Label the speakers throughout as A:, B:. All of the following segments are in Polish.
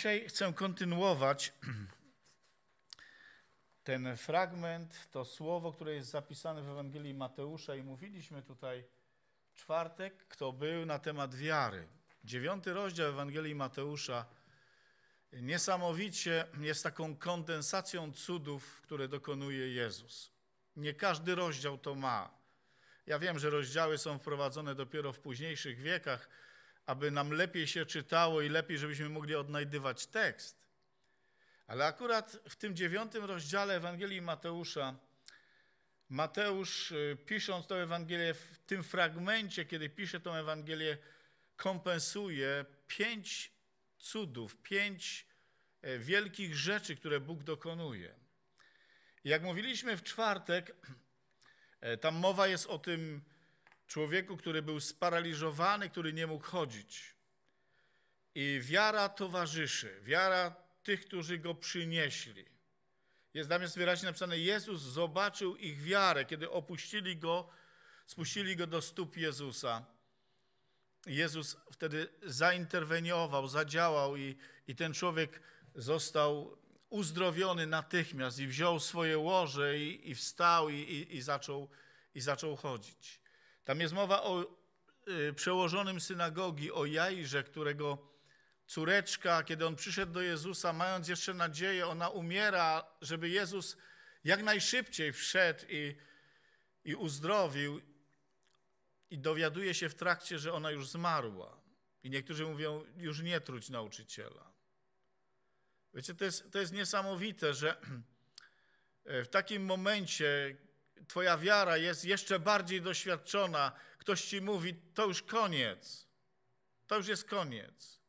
A: Dzisiaj chcę kontynuować ten fragment, to słowo, które jest zapisane w Ewangelii Mateusza i mówiliśmy tutaj czwartek, kto był na temat wiary. Dziewiąty rozdział Ewangelii Mateusza niesamowicie jest taką kondensacją cudów, które dokonuje Jezus. Nie każdy rozdział to ma. Ja wiem, że rozdziały są wprowadzone dopiero w późniejszych wiekach, aby nam lepiej się czytało i lepiej, żebyśmy mogli odnajdywać tekst. Ale akurat w tym dziewiątym rozdziale Ewangelii Mateusza, Mateusz y, pisząc tę Ewangelię, w tym fragmencie, kiedy pisze tę Ewangelię, kompensuje pięć cudów, pięć e, wielkich rzeczy, które Bóg dokonuje. Jak mówiliśmy w czwartek, e, tam mowa jest o tym, człowieku, który był sparaliżowany, który nie mógł chodzić. I wiara towarzyszy, wiara tych, którzy go przynieśli. Jest tam jest wyraźnie napisane, Jezus zobaczył ich wiarę, kiedy opuścili go, spuścili go do stóp Jezusa. Jezus wtedy zainterweniował, zadziałał i, i ten człowiek został uzdrowiony natychmiast i wziął swoje łoże i, i wstał i, i, i, zaczął, i zaczął chodzić. Tam jest mowa o y, przełożonym synagogi, o Jairze, którego córeczka, kiedy on przyszedł do Jezusa, mając jeszcze nadzieję, ona umiera, żeby Jezus jak najszybciej wszedł i, i uzdrowił. I dowiaduje się w trakcie, że ona już zmarła. I niektórzy mówią, już nie truć nauczyciela. Wiecie, to jest, to jest niesamowite, że w takim momencie, Twoja wiara jest jeszcze bardziej doświadczona, ktoś ci mówi, to już koniec. To już jest koniec.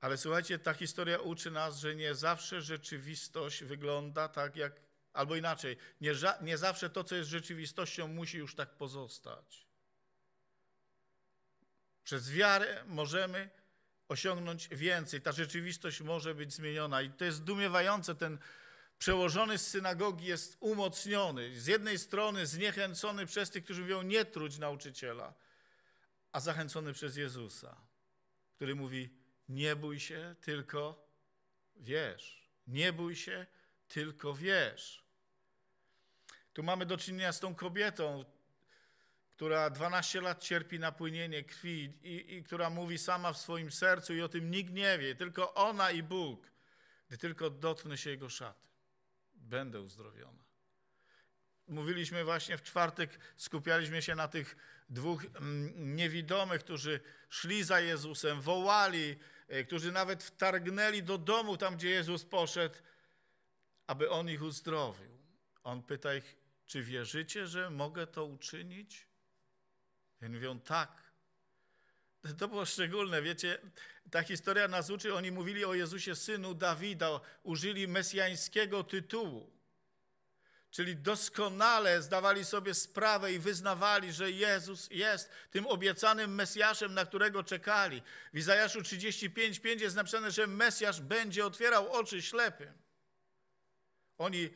A: Ale słuchajcie, ta historia uczy nas, że nie zawsze rzeczywistość wygląda tak, jak. Albo inaczej, nie, nie zawsze to, co jest rzeczywistością, musi już tak pozostać. Przez wiarę możemy osiągnąć więcej. Ta rzeczywistość może być zmieniona. I to jest zdumiewające, ten przełożony z synagogi jest umocniony. Z jednej strony zniechęcony przez tych, którzy mówią nie truć nauczyciela, a zachęcony przez Jezusa, który mówi nie bój się, tylko wierz. Nie bój się, tylko wierz. Tu mamy do czynienia z tą kobietą, która 12 lat cierpi na płynienie krwi i, i, która mówi sama w swoim sercu i o tym nikt nie wie, tylko ona i Bóg, gdy tylko dotknę się jego szat będę uzdrowiona. Mówiliśmy właśnie w czwartek, skupialiśmy się na tych dwóch mm, niewidomych, którzy szli za Jezusem, wołali, e, którzy nawet wtargnęli do domu, tam gdzie Jezus poszedł, aby On ich uzdrowił. On pyta ich, czy wierzycie, że mogę to uczynić? Oni mówią, tak. To było szczególne, wiecie, ta historia nas uczy, oni mówili o Jezusie synu Dawida, użyli mesjańskiego tytułu. Czyli doskonale zdawali sobie sprawę i wyznawali, że Jezus jest tym obiecanym Mesjaszem, na którego czekali. W Izajaszu 35:5 jest napisane, że Mesjasz będzie otwierał oczy ślepym. Oni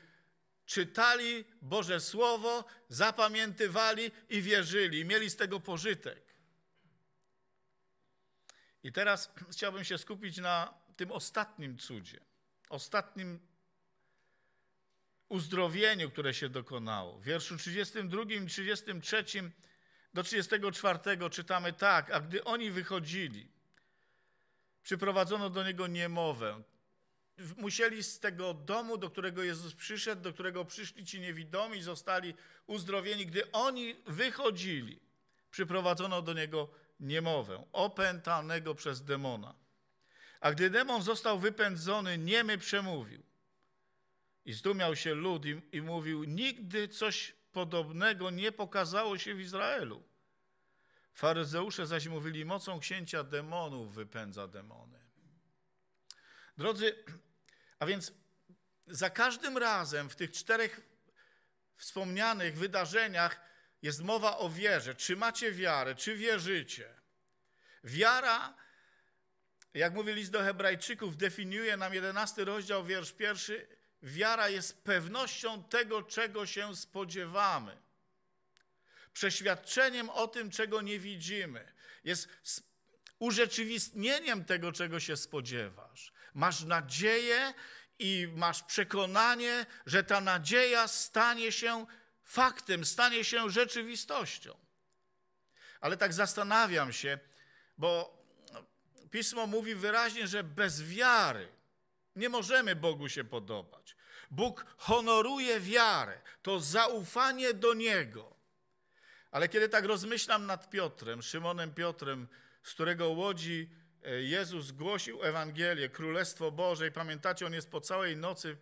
A: czytali Boże Słowo, zapamiętywali i wierzyli, mieli z tego pożytek. I teraz chciałbym się skupić na tym ostatnim cudzie, ostatnim uzdrowieniu, które się dokonało. W wierszu 32 i 33 do 34 czytamy tak, a gdy oni wychodzili, przyprowadzono do niego niemowę. Musieli z tego domu, do którego Jezus przyszedł, do którego przyszli ci niewidomi, zostali uzdrowieni. Gdy oni wychodzili, przyprowadzono do niego niemowę, opętanego przez demona. A gdy demon został wypędzony, niemy przemówił. I zdumiał się lud i, i mówił, nigdy coś podobnego nie pokazało się w Izraelu. Faryzeusze zaś mówili, mocą księcia demonów wypędza demony. Drodzy, a więc za każdym razem w tych czterech wspomnianych wydarzeniach jest mowa o wierze. Czy macie wiarę, czy wierzycie? Wiara, jak mówi list do Hebrajczyków, definiuje nam 11 rozdział, wiersz pierwszy. Wiara jest pewnością tego, czego się spodziewamy. Przeświadczeniem o tym, czego nie widzimy. Jest urzeczywistnieniem tego, czego się spodziewasz. Masz nadzieję i masz przekonanie, że ta nadzieja stanie się faktem, stanie się rzeczywistością. Ale tak zastanawiam się, bo pismo mówi wyraźnie, że bez wiary nie możemy Bogu się podobać. Bóg honoruje wiarę, to zaufanie do Niego. Ale kiedy tak rozmyślam nad Piotrem, Szymonem Piotrem, z którego łodzi e, Jezus głosił Ewangelię, Królestwo Boże, i pamiętacie, on jest po całej nocy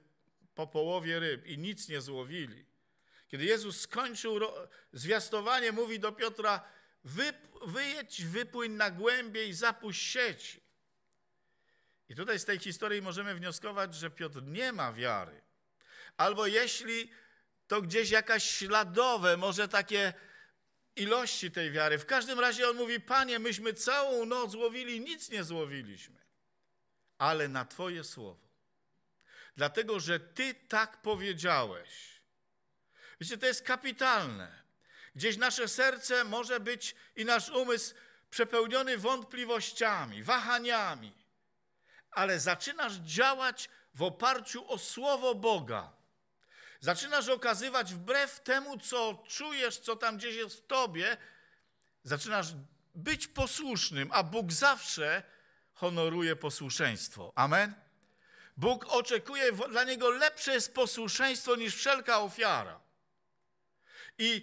A: po połowie ryb i nic nie złowili. Kiedy Jezus skończył zwiastowanie, mówi do Piotra, wy, wyjedź, wypłyń na głębie i zapuść sieci. I tutaj z tej historii możemy wnioskować, że Piotr nie ma wiary. Albo jeśli to gdzieś jakaś śladowe, może takie ilości tej wiary. W każdym razie on mówi, panie, myśmy całą noc łowili, nic nie złowiliśmy. Ale na Twoje słowo. Dlatego, że Ty tak powiedziałeś Wiecie, to jest kapitalne. Gdzieś nasze serce może być i nasz umysł przepełniony wątpliwościami, wahaniami, ale zaczynasz działać w oparciu o Słowo Boga. Zaczynasz okazywać wbrew temu, co czujesz, co tam gdzieś jest w tobie, zaczynasz być posłusznym, a Bóg zawsze honoruje posłuszeństwo. Amen? Bóg oczekuje, dla Niego lepsze jest posłuszeństwo niż wszelka ofiara. I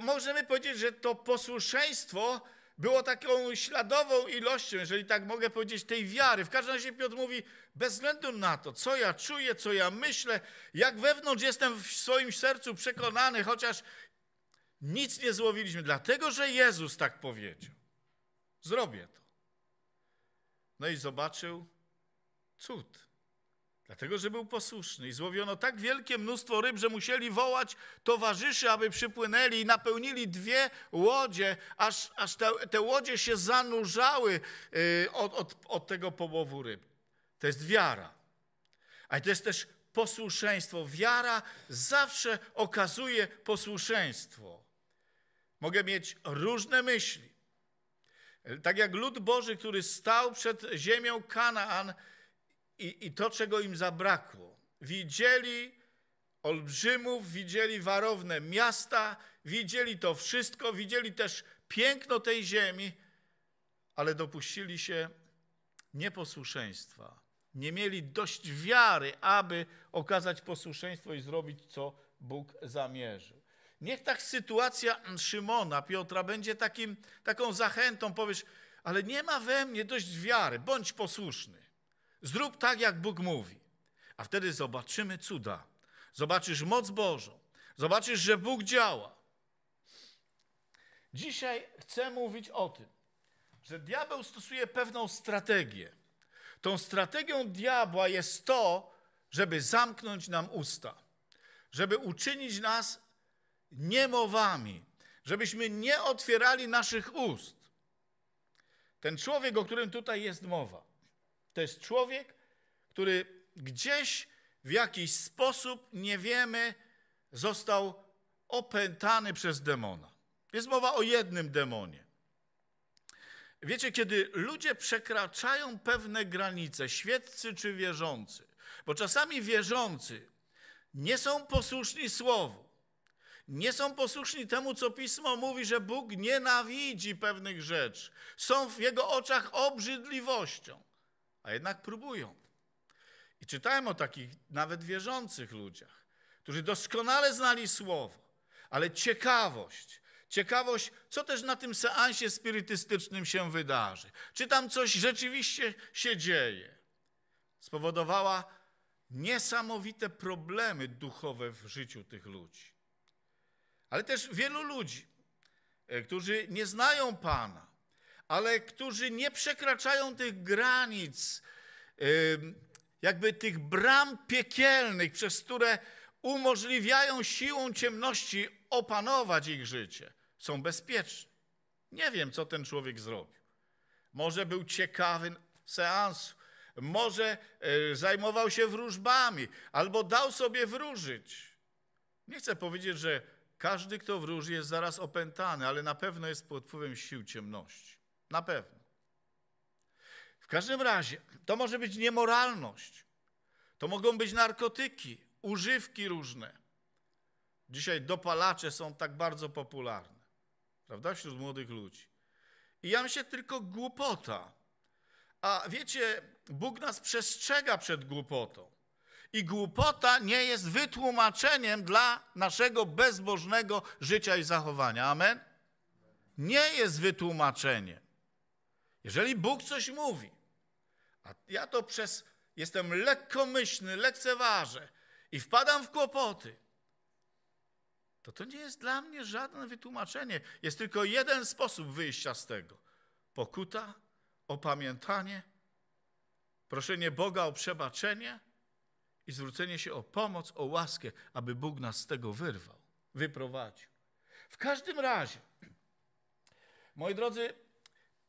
A: możemy powiedzieć, że to posłuszeństwo było taką śladową ilością, jeżeli tak mogę powiedzieć, tej wiary. W każdym razie Piotr mówi, bez względu na to, co ja czuję, co ja myślę, jak wewnątrz jestem w swoim sercu przekonany, chociaż nic nie złowiliśmy, dlatego że Jezus tak powiedział. Zrobię to. No i zobaczył cud. Dlatego, że był posłuszny i złowiono tak wielkie mnóstwo ryb, że musieli wołać towarzyszy, aby przypłynęli i napełnili dwie łodzie, aż, aż te, te łodzie się zanurzały y, od, od, od tego połowu ryb. To jest wiara. Ale to jest też posłuszeństwo. Wiara zawsze okazuje posłuszeństwo. Mogę mieć różne myśli. Tak jak lud Boży, który stał przed ziemią Kanaan, i, i to, czego im zabrakło. Widzieli olbrzymów, widzieli warowne miasta, widzieli to wszystko, widzieli też piękno tej ziemi, ale dopuścili się nieposłuszeństwa. Nie mieli dość wiary, aby okazać posłuszeństwo i zrobić, co Bóg zamierzył. Niech tak sytuacja Szymona, Piotra będzie takim, taką zachętą. Powiesz, ale nie ma we mnie dość wiary, bądź posłuszny. Zrób tak, jak Bóg mówi. A wtedy zobaczymy cuda. Zobaczysz moc Bożą. Zobaczysz, że Bóg działa. Dzisiaj chcę mówić o tym, że diabeł stosuje pewną strategię. Tą strategią diabła jest to, żeby zamknąć nam usta, żeby uczynić nas niemowami, żebyśmy nie otwierali naszych ust. Ten człowiek, o którym tutaj jest mowa, to jest człowiek, który gdzieś w jakiś sposób, nie wiemy, został opętany przez demona. Jest mowa o jednym demonie. Wiecie, kiedy ludzie przekraczają pewne granice, świeccy czy wierzący, bo czasami wierzący nie są posłuszni słowu, nie są posłuszni temu, co pismo mówi, że Bóg nienawidzi pewnych rzeczy, są w jego oczach obrzydliwością a jednak próbują. I czytałem o takich nawet wierzących ludziach, którzy doskonale znali słowo, ale ciekawość, ciekawość, co też na tym seansie spirytystycznym się wydarzy, czy tam coś rzeczywiście się dzieje, spowodowała niesamowite problemy duchowe w życiu tych ludzi. Ale też wielu ludzi, e, którzy nie znają Pana, ale którzy nie przekraczają tych granic, jakby tych bram piekielnych, przez które umożliwiają siłą ciemności opanować ich życie, są bezpieczni. Nie wiem, co ten człowiek zrobił. Może był ciekawy seansu, może y, zajmował się wróżbami, albo dał sobie wróżyć. Nie chcę powiedzieć, że każdy, kto wróży, jest zaraz opętany, ale na pewno jest pod wpływem sił ciemności. Na pewno. W każdym razie, to może być niemoralność. To mogą być narkotyki, używki różne. Dzisiaj dopalacze są tak bardzo popularne, prawda, wśród młodych ludzi. I ja myślę tylko głupota. A wiecie, Bóg nas przestrzega przed głupotą. I głupota nie jest wytłumaczeniem dla naszego bezbożnego życia i zachowania. Amen? Nie jest wytłumaczeniem. Jeżeli Bóg coś mówi, a ja to przez jestem lekkomyślny, lekceważę i wpadam w kłopoty, to to nie jest dla mnie żadne wytłumaczenie. Jest tylko jeden sposób wyjścia z tego. Pokuta, opamiętanie, proszenie Boga o przebaczenie i zwrócenie się o pomoc, o łaskę, aby Bóg nas z tego wyrwał, wyprowadził. W każdym razie, moi drodzy,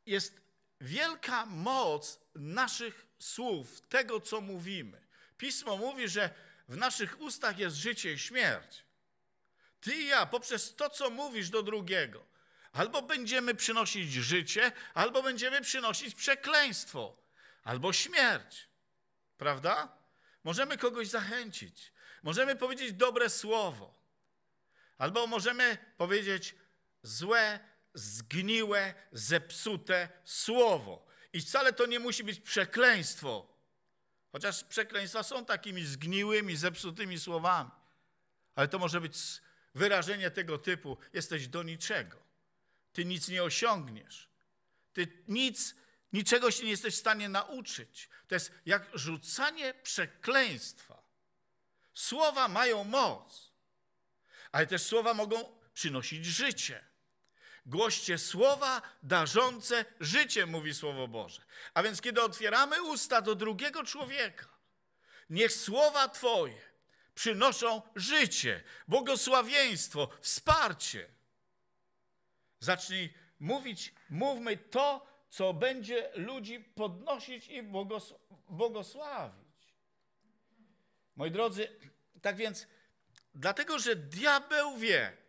A: jest wielka moc naszych słów, tego co mówimy. Pismo mówi, że w naszych ustach jest życie i śmierć. Ty i ja, poprzez to, co mówisz do drugiego, albo będziemy przynosić życie, albo będziemy przynosić przekleństwo, albo śmierć. Prawda? Możemy kogoś zachęcić, możemy powiedzieć dobre słowo, albo możemy powiedzieć złe zgniłe, zepsute słowo. I wcale to nie musi być przekleństwo, chociaż przekleństwa są takimi zgniłymi, zepsutymi słowami. Ale to może być wyrażenie tego typu: jesteś do niczego, ty nic nie osiągniesz, ty nic, niczego się nie jesteś w stanie nauczyć. To jest jak rzucanie przekleństwa. Słowa mają moc, ale też słowa mogą przynosić życie. Głoście słowa darzące życie, mówi Słowo Boże. A więc, kiedy otwieramy usta do drugiego człowieka, niech słowa Twoje przynoszą życie, błogosławieństwo, wsparcie. Zacznij mówić, mówmy to, co będzie ludzi podnosić i błogosławić. Moi drodzy, tak więc, dlatego że diabeł wie,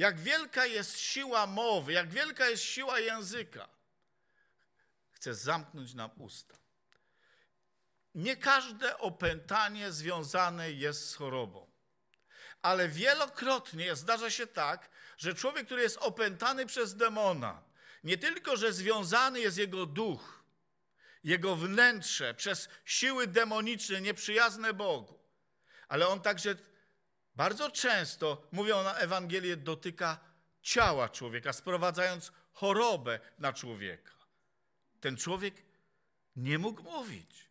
A: jak wielka jest siła mowy, jak wielka jest siła języka. Chce zamknąć nam usta. Nie każde opętanie związane jest z chorobą. Ale wielokrotnie zdarza się tak, że człowiek, który jest opętany przez demona, nie tylko, że związany jest jego duch, jego wnętrze przez siły demoniczne nieprzyjazne Bogu, ale on także bardzo często, mówią na Ewangelię, dotyka ciała człowieka, sprowadzając chorobę na człowieka. Ten człowiek nie mógł mówić.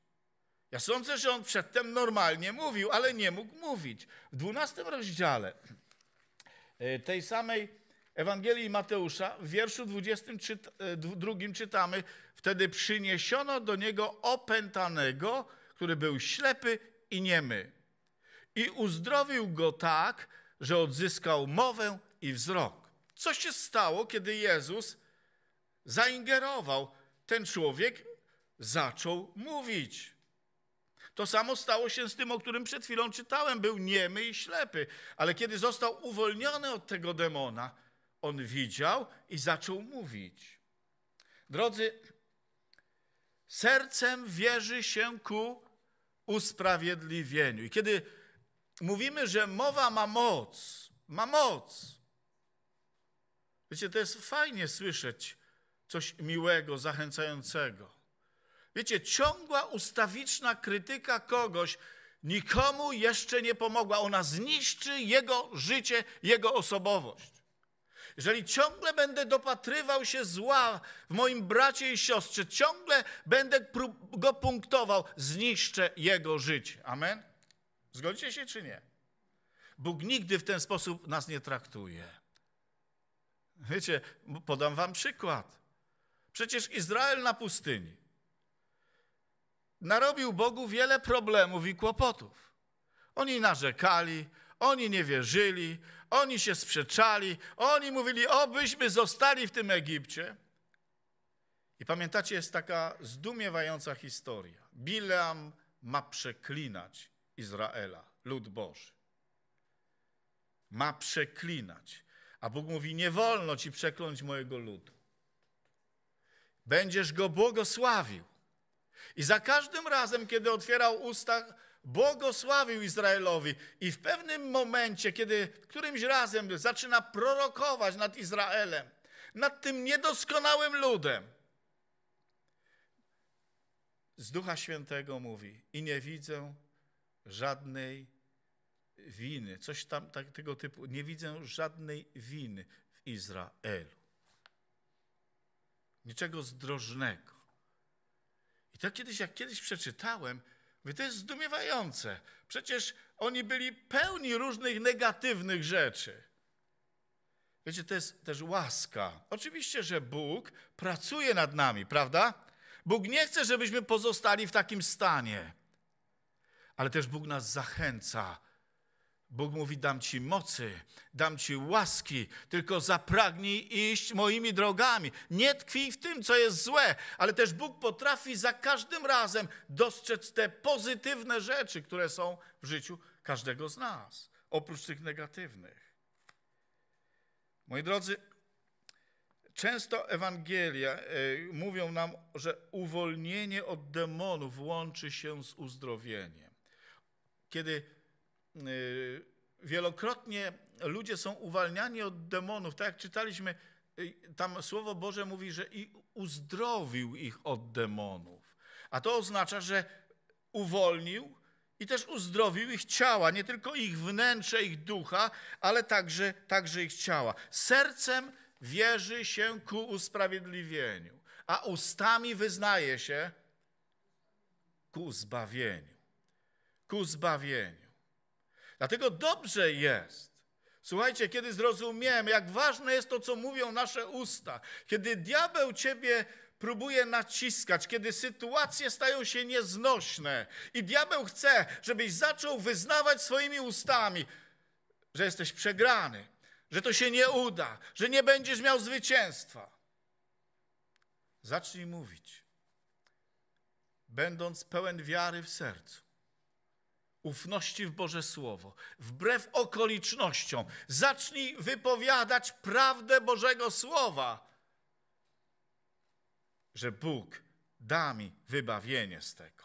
A: Ja sądzę, że on przedtem normalnie mówił, ale nie mógł mówić. W dwunastym rozdziale e, tej samej Ewangelii Mateusza, w wierszu 22 e, czytamy: Wtedy przyniesiono do niego opętanego, który był ślepy i niemy i uzdrowił go tak, że odzyskał mowę i wzrok. Co się stało, kiedy Jezus zaingerował? Ten człowiek zaczął mówić. To samo stało się z tym, o którym przed chwilą czytałem. Był niemy i ślepy, ale kiedy został uwolniony od tego demona, on widział i zaczął mówić. Drodzy, sercem wierzy się ku usprawiedliwieniu. I kiedy mówimy, że mowa ma moc. Ma moc. Wiecie, to jest fajnie słyszeć coś miłego, zachęcającego. Wiecie, ciągła, ustawiczna krytyka kogoś nikomu jeszcze nie pomogła. Ona zniszczy jego życie, jego osobowość. Jeżeli ciągle będę dopatrywał się zła w moim bracie i siostrze, ciągle będę go punktował, zniszczę jego życie. Amen? Zgodzicie się czy nie? Bóg nigdy w ten sposób nas nie traktuje. Wiecie, podam wam przykład. Przecież Izrael na pustyni narobił Bogu wiele problemów i kłopotów. Oni narzekali, oni nie wierzyli, oni się sprzeczali, oni mówili, obyśmy zostali w tym Egipcie. I pamiętacie, jest taka zdumiewająca historia. Bileam ma przeklinać Izraela, lud Boży. Ma przeklinać. A Bóg mówi: Nie wolno ci przekląć mojego ludu. Będziesz go błogosławił. I za każdym razem, kiedy otwierał usta, błogosławił Izraelowi. I w pewnym momencie, kiedy którymś razem zaczyna prorokować nad Izraelem, nad tym niedoskonałym ludem, z Ducha Świętego mówi: I nie widzę, żadnej winy. Coś tam tak, tego typu. Nie widzę żadnej winy w Izraelu. Niczego zdrożnego. I to kiedyś, jak kiedyś przeczytałem, mówię, to jest zdumiewające. Przecież oni byli pełni różnych negatywnych rzeczy. Wiecie, to jest też łaska. Oczywiście, że Bóg pracuje nad nami, prawda? Bóg nie chce, żebyśmy pozostali w takim stanie ale też Bóg nas zachęca. Bóg mówi: Dam ci mocy, dam ci łaski, tylko zapragnij iść moimi drogami. Nie tkwij w tym, co jest złe, ale też Bóg potrafi za każdym razem dostrzec te pozytywne rzeczy, które są w życiu każdego z nas, oprócz tych negatywnych. Moi drodzy, często Ewangelia y, mówią nam, że uwolnienie od demonów łączy się z uzdrowieniem kiedy y, wielokrotnie ludzie są uwalniani od demonów, tak jak czytaliśmy, y, tam Słowo Boże mówi, że i uzdrowił ich od demonów. A to oznacza, że uwolnił i też uzdrowił ich ciała, nie tylko ich wnętrze, ich ducha, ale także, także ich ciała. Sercem wierzy się ku usprawiedliwieniu, a ustami wyznaje się ku zbawieniu ku zbawieniu. Dlatego dobrze jest, Słuchajcie, kiedy zrozumiemy, jak ważne jest to, co mówią nasze usta, kiedy diabeł ciebie próbuje naciskać, kiedy sytuacje stają się nieznośne i diabeł chce, żebyś zaczął wyznawać swoimi ustami, że jesteś przegrany, że to się nie uda, że nie będziesz miał zwycięstwa. Zacznij mówić, będąc pełen wiary w sercu ufności w Boże Słowo, wbrew okolicznościom. Zacznij wypowiadać prawdę Bożego Słowa, że Bóg da mi wybawienie z tego.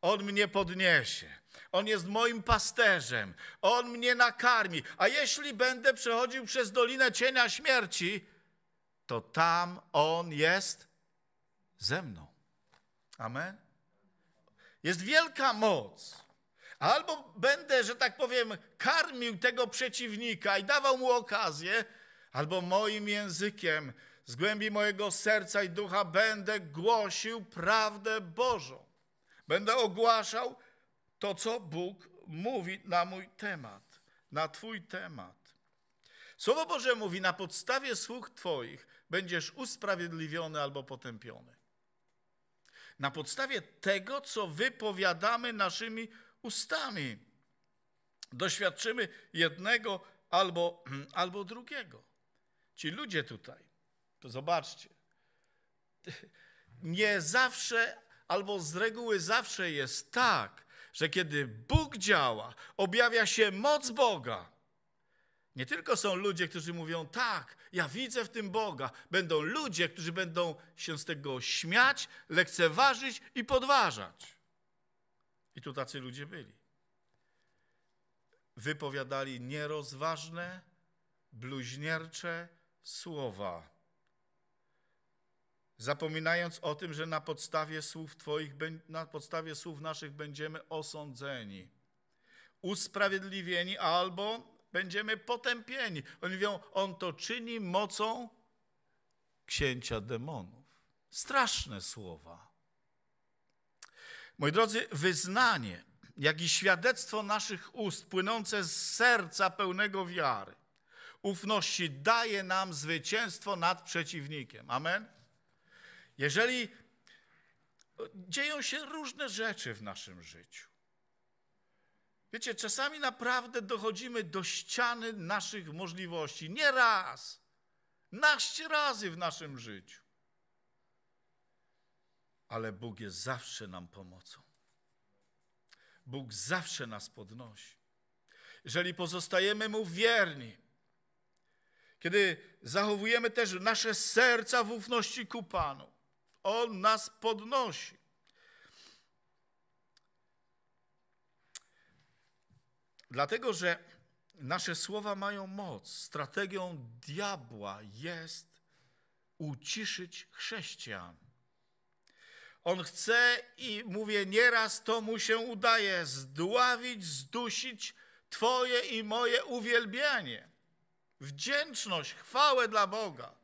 A: On mnie podniesie. On jest moim pasterzem. On mnie nakarmi. A jeśli będę przechodził przez dolinę cienia śmierci, to tam On jest ze mną. Amen. Jest wielka moc Albo będę, że tak powiem, karmił tego przeciwnika i dawał mu okazję, albo moim językiem, z głębi mojego serca i ducha będę głosił prawdę Bożą. Będę ogłaszał to, co Bóg mówi na mój temat, na Twój temat. Słowo Boże mówi: na podstawie słuch Twoich będziesz usprawiedliwiony albo potępiony. Na podstawie tego, co wypowiadamy naszymi ustami. Doświadczymy jednego albo, albo drugiego. Ci ludzie tutaj, to zobaczcie, nie zawsze albo z reguły zawsze jest tak, że kiedy Bóg działa, objawia się moc Boga. Nie tylko są ludzie, którzy mówią, tak, ja widzę w tym Boga. Będą ludzie, którzy będą się z tego śmiać, lekceważyć i podważać. I tu tacy ludzie byli. Wypowiadali nierozważne, bluźniercze słowa, zapominając o tym, że na podstawie słów Twoich, na podstawie słów naszych będziemy osądzeni, usprawiedliwieni albo będziemy potępieni. Oni mówią, on to czyni mocą księcia demonów. Straszne słowa. Moi drodzy, wyznanie, jak i świadectwo naszych ust płynące z serca pełnego wiary, ufności daje nam zwycięstwo nad przeciwnikiem. Amen? Jeżeli dzieją się różne rzeczy w naszym życiu, Wiecie, czasami naprawdę dochodzimy do ściany naszych możliwości. Nie raz, naście razy w naszym życiu ale Bóg jest zawsze nam pomocą. Bóg zawsze nas podnosi. Jeżeli pozostajemy Mu wierni, kiedy zachowujemy też nasze serca w ufności ku Panu, On nas podnosi. Dlatego, że nasze słowa mają moc. Strategią diabła jest uciszyć chrześcijan on chce i mówię, nieraz to mu się udaje zdławić, zdusić Twoje i moje uwielbianie, Wdzięczność, chwałę dla Boga.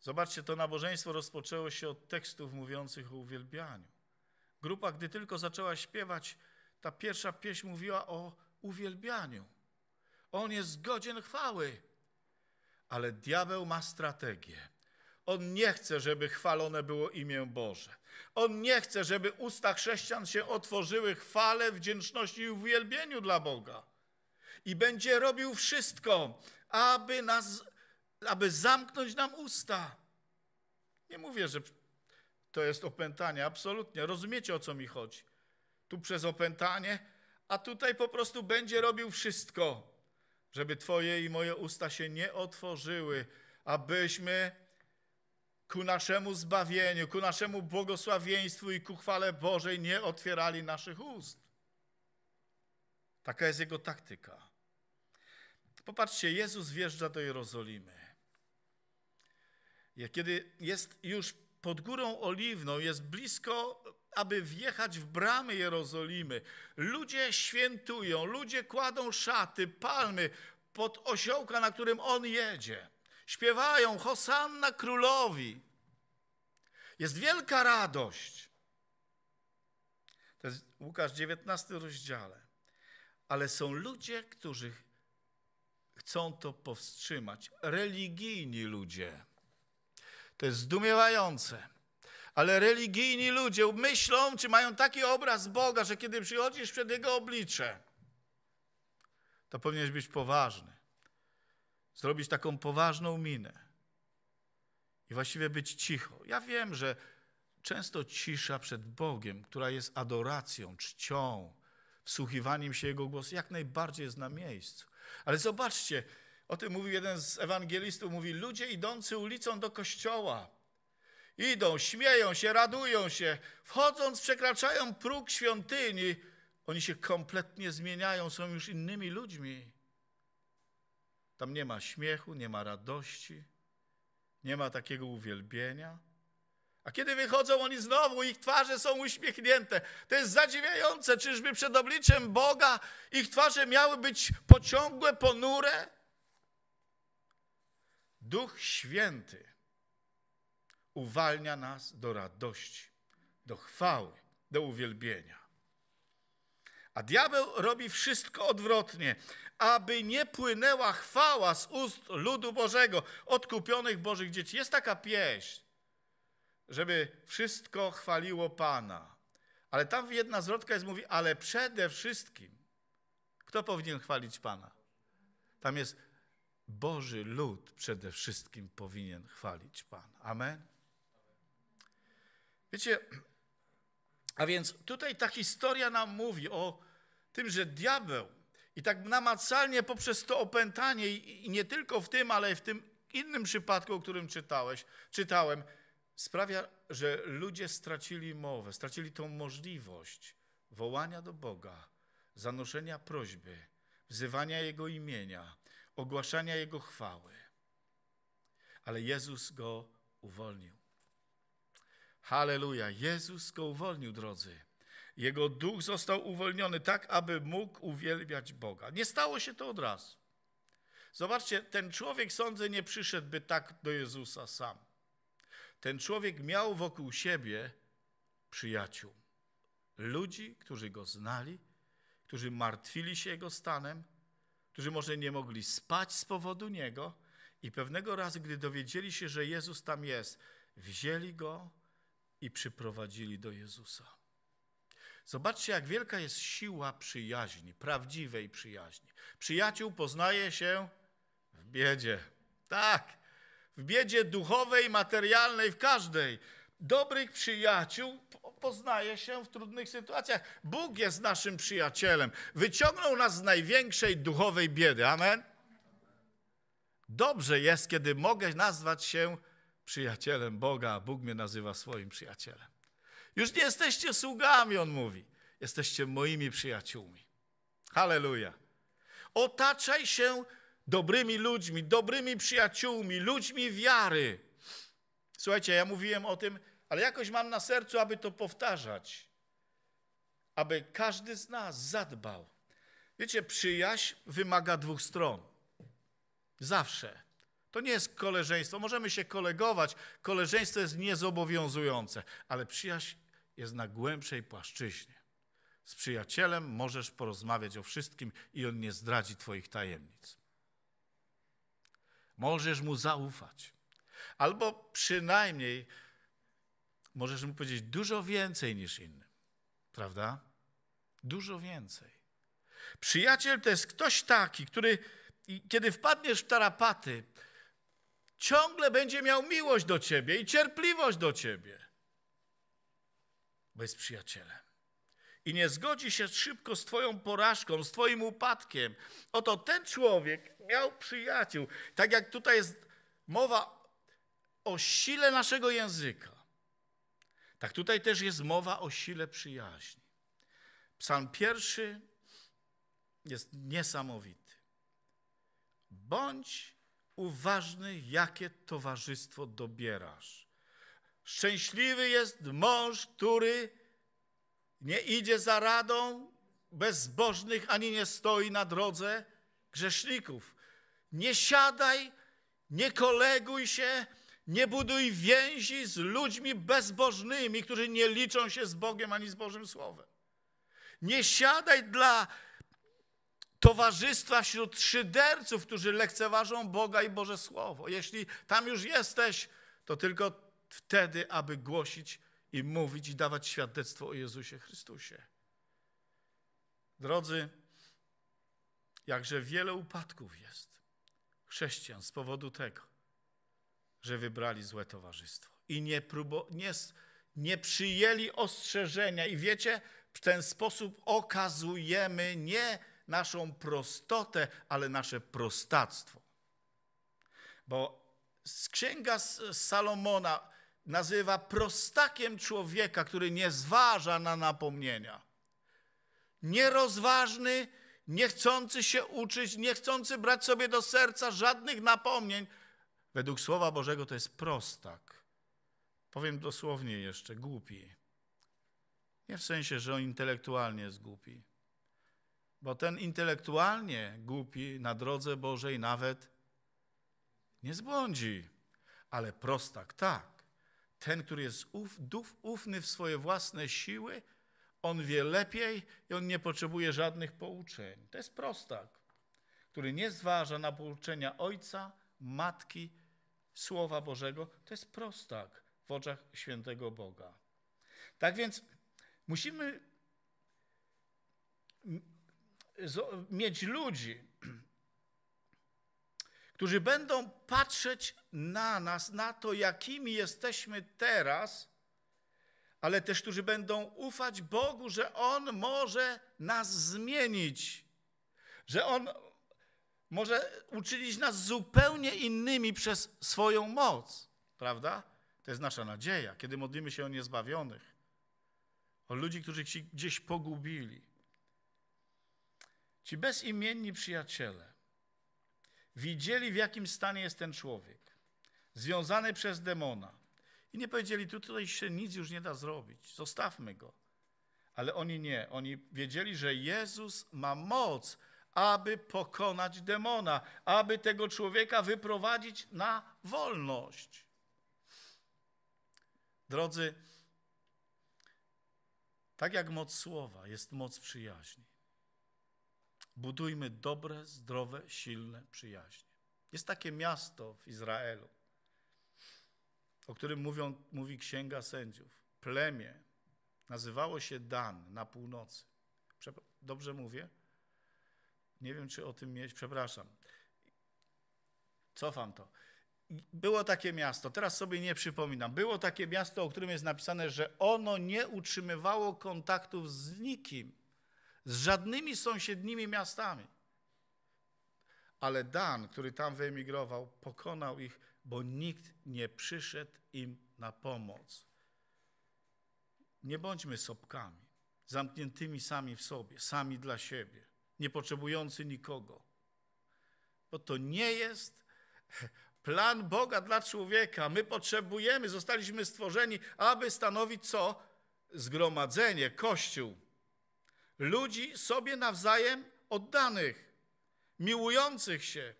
A: Zobaczcie, to nabożeństwo rozpoczęło się od tekstów mówiących o uwielbianiu. Grupa, gdy tylko zaczęła śpiewać, ta pierwsza pieśń mówiła o uwielbianiu. On jest godzien chwały, ale diabeł ma strategię. On nie chce, żeby chwalone było imię Boże. On nie chce, żeby usta chrześcijan się otworzyły chwale, wdzięczności i uwielbieniu dla Boga. I będzie robił wszystko, aby nas, aby zamknąć nam usta. Nie mówię, że to jest opętanie, absolutnie. Rozumiecie, o co mi chodzi. Tu przez opętanie, a tutaj po prostu będzie robił wszystko, żeby Twoje i moje usta się nie otworzyły, abyśmy ku naszemu zbawieniu, ku naszemu błogosławieństwu i ku chwale Bożej nie otwierali naszych ust. Taka jest jego taktyka. Popatrzcie, Jezus wjeżdża do Jerozolimy. Kiedy jest już pod górą oliwną, jest blisko, aby wjechać w bramy Jerozolimy, ludzie świętują, ludzie kładą szaty, palmy pod osiołka, na którym on jedzie śpiewają Hosanna królowi. Jest wielka radość. To jest Łukasz 19 rozdziale. Ale są ludzie, którzy chcą to powstrzymać. Religijni ludzie. To jest zdumiewające. Ale religijni ludzie myślą, czy mają taki obraz Boga, że kiedy przychodzisz przed Jego oblicze, to powinieneś być poważny zrobić taką poważną minę i właściwie być cicho. Ja wiem, że często cisza przed Bogiem, która jest adoracją, czcią, wsłuchiwaniem się Jego głosu, jak najbardziej jest na miejscu. Ale zobaczcie, o tym mówił jeden z ewangelistów, mówi ludzie idący ulicą do kościoła, idą, śmieją się, radują się, wchodząc przekraczają próg świątyni, oni się kompletnie zmieniają, są już innymi ludźmi. Tam nie ma śmiechu, nie ma radości, nie ma takiego uwielbienia. A kiedy wychodzą oni znowu, ich twarze są uśmiechnięte. To jest zadziwiające, czyżby przed obliczem Boga ich twarze miały być pociągłe, ponure? Duch Święty uwalnia nas do radości, do chwały, do uwielbienia. A diabeł robi wszystko odwrotnie, aby nie płynęła chwała z ust ludu Bożego, odkupionych Bożych dzieci. Jest taka pieśń, żeby wszystko chwaliło Pana. Ale tam jedna zwrotka jest, mówi, ale przede wszystkim, kto powinien chwalić Pana? Tam jest, Boży lud przede wszystkim powinien chwalić Pana. Amen? Wiecie, a więc tutaj ta historia nam mówi o tym, że diabeł i tak namacalnie poprzez to opętanie i nie tylko w tym, ale w tym innym przypadku, o którym czytałeś, czytałem, sprawia, że ludzie stracili mowę, stracili tą możliwość wołania do Boga, zanoszenia prośby, wzywania Jego imienia, ogłaszania Jego chwały. Ale Jezus go uwolnił. Halleluja! Jezus go uwolnił, drodzy. Jego duch został uwolniony tak, aby mógł uwielbiać Boga. Nie stało się to od razu. Zobaczcie, ten człowiek, sądzę, nie przyszedłby tak do Jezusa sam. Ten człowiek miał wokół siebie przyjaciół. Ludzi, którzy go znali, którzy martwili się jego stanem, którzy może nie mogli spać z powodu niego i pewnego razu, gdy dowiedzieli się, że Jezus tam jest, wzięli go i przyprowadzili do Jezusa. Zobaczcie, jak wielka jest siła przyjaźni, prawdziwej przyjaźni. Przyjaciół poznaje się w biedzie. Tak, w biedzie duchowej, materialnej, w każdej. Dobrych przyjaciół poznaje się w trudnych sytuacjach. Bóg jest naszym przyjacielem. Wyciągnął nas z największej duchowej biedy. Amen. Dobrze jest, kiedy mogę nazwać się przyjacielem Boga, a Bóg mnie nazywa swoim przyjacielem. Już nie jesteście sługami, on mówi. Jesteście moimi przyjaciółmi. Halleluja. Otaczaj się dobrymi ludźmi, dobrymi przyjaciółmi, ludźmi wiary. Słuchajcie, ja mówiłem o tym, ale jakoś mam na sercu, aby to powtarzać. Aby każdy z nas zadbał. Wiecie, przyjaźń wymaga dwóch stron. Zawsze. To nie jest koleżeństwo. Możemy się kolegować. Koleżeństwo jest niezobowiązujące, ale przyjaźń jest na głębszej płaszczyźnie. Z przyjacielem możesz porozmawiać o wszystkim i on nie zdradzi Twoich tajemnic. Możesz mu zaufać. Albo przynajmniej możesz mu powiedzieć dużo więcej niż innym. Prawda? Dużo więcej. Przyjaciel to jest ktoś taki, który, kiedy wpadniesz w tarapaty, ciągle będzie miał miłość do ciebie i cierpliwość do ciebie bo jest przyjacielem. I nie zgodzi się szybko z Twoją porażką, z Twoim upadkiem. Oto ten człowiek miał przyjaciół. Tak jak tutaj jest mowa o sile naszego języka, tak tutaj też jest mowa o sile przyjaźni. Psalm pierwszy jest niesamowity. Bądź uważny, jakie towarzystwo dobierasz. Szczęśliwy jest mąż, który nie idzie za radą bezbożnych, ani nie stoi na drodze grzeszników. Nie siadaj, nie koleguj się, nie buduj więzi z ludźmi bezbożnymi, którzy nie liczą się z Bogiem ani z Bożym Słowem. Nie siadaj dla towarzystwa wśród szyderców, którzy lekceważą Boga i Boże Słowo. Jeśli tam już jesteś, to tylko wtedy, aby głosić i mówić i dawać świadectwo o Jezusie Chrystusie. Drodzy, jakże wiele upadków jest chrześcijan z powodu tego, że wybrali złe towarzystwo i nie, próbo, nie, nie przyjęli ostrzeżenia. I wiecie, w ten sposób okazujemy nie naszą prostotę, ale nasze prostactwo. Bo z księga Salomona nazywa prostakiem człowieka, który nie zważa na napomnienia. Nierozważny, niechcący się uczyć, niechcący brać sobie do serca żadnych napomnień. Według Słowa Bożego to jest prostak. Powiem dosłownie jeszcze, głupi. Nie w sensie, że on intelektualnie jest głupi. Bo ten intelektualnie głupi na drodze Bożej nawet nie zbłądzi. Ale prostak tak. Ten, który jest uf, duf, ufny w swoje własne siły, on wie lepiej i on nie potrzebuje żadnych pouczeń. To jest prostak, który nie zważa na pouczenia ojca, matki, słowa Bożego. To jest prostak w oczach świętego Boga. Tak więc musimy mieć ludzi, którzy będą patrzeć na nas, na to, jakimi jesteśmy teraz, ale też którzy będą ufać Bogu, że On może nas zmienić, że On może uczynić nas zupełnie innymi przez swoją moc, prawda? To jest nasza nadzieja, kiedy modlimy się o niezbawionych, o ludzi, którzy gdzieś pogubili. Ci bezimienni przyjaciele Widzieli, w jakim stanie jest ten człowiek, związany przez demona. I nie powiedzieli, tutaj się nic już nie da zrobić, zostawmy go. Ale oni nie, oni wiedzieli, że Jezus ma moc, aby pokonać demona, aby tego człowieka wyprowadzić na wolność. Drodzy, tak jak moc słowa jest moc przyjaźni, budujmy dobre, zdrowe, silne przyjaźnie. Jest takie miasto w Izraelu, o którym mówią, mówi Księga Sędziów. Plemię nazywało się Dan na północy. Przep Dobrze mówię? Nie wiem, czy o tym mieć. Przepraszam. Cofam to. Było takie miasto, teraz sobie nie przypominam. Było takie miasto, o którym jest napisane, że ono nie utrzymywało kontaktów z nikim z żadnymi sąsiednimi miastami. Ale Dan, który tam wyemigrował, pokonał ich, bo nikt nie przyszedł im na pomoc. Nie bądźmy sopkami, zamkniętymi sami w sobie, sami dla siebie, nie potrzebujący nikogo. Bo to nie jest plan Boga dla człowieka. My potrzebujemy, zostaliśmy stworzeni, aby stanowić co? Zgromadzenie, kościół ludzi sobie nawzajem oddanych, miłujących się,